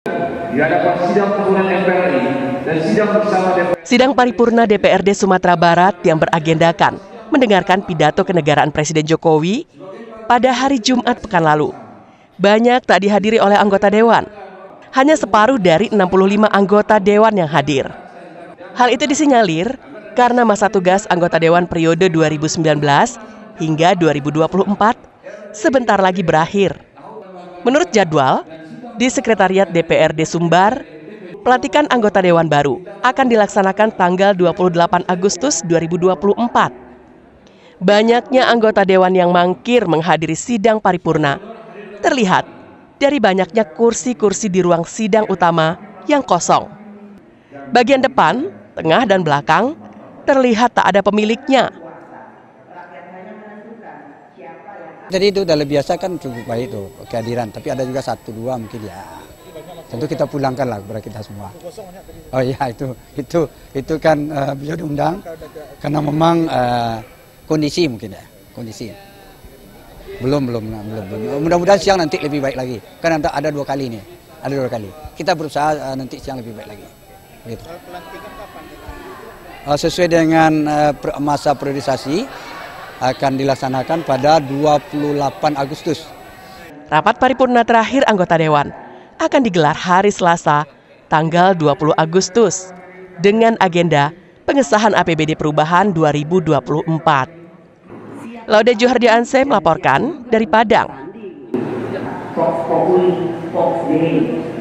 sidang Sidang paripurna DPRD Sumatera Barat yang beragendakan mendengarkan pidato kenegaraan Presiden Jokowi pada hari Jumat pekan lalu. Banyak tak dihadiri oleh anggota dewan. Hanya separuh dari 65 anggota dewan yang hadir. Hal itu disinyalir karena masa tugas anggota dewan periode 2019 hingga 2024 sebentar lagi berakhir. Menurut jadwal, di Sekretariat DPRD Sumbar, pelantikan anggota Dewan baru akan dilaksanakan tanggal 28 Agustus 2024. Banyaknya anggota Dewan yang mangkir menghadiri sidang paripurna terlihat dari banyaknya kursi-kursi di ruang sidang utama yang kosong. Bagian depan, tengah, dan belakang terlihat tak ada pemiliknya. Jadi itu lebih biasa kan cukup baik itu kehadiran, tapi ada juga satu dua mungkin ya. Tentu kita pulangkan lah kepada kita semua. Oh iya itu itu itu kan uh, beliau diundang karena memang uh, kondisi mungkin ya kondisi. Belum belum belum belum. Mudah-mudahan siang nanti lebih baik lagi. Karena ada dua kali ini ada dua kali. Kita berusaha uh, nanti siang lebih baik lagi. Gitu. Uh, sesuai dengan uh, masa priorisasi akan dilaksanakan pada 28 Agustus. Rapat paripurna terakhir anggota dewan akan digelar hari Selasa, tanggal 20 Agustus dengan agenda pengesahan APBD perubahan 2024. Laude Anse melaporkan dari Padang. Fox Fox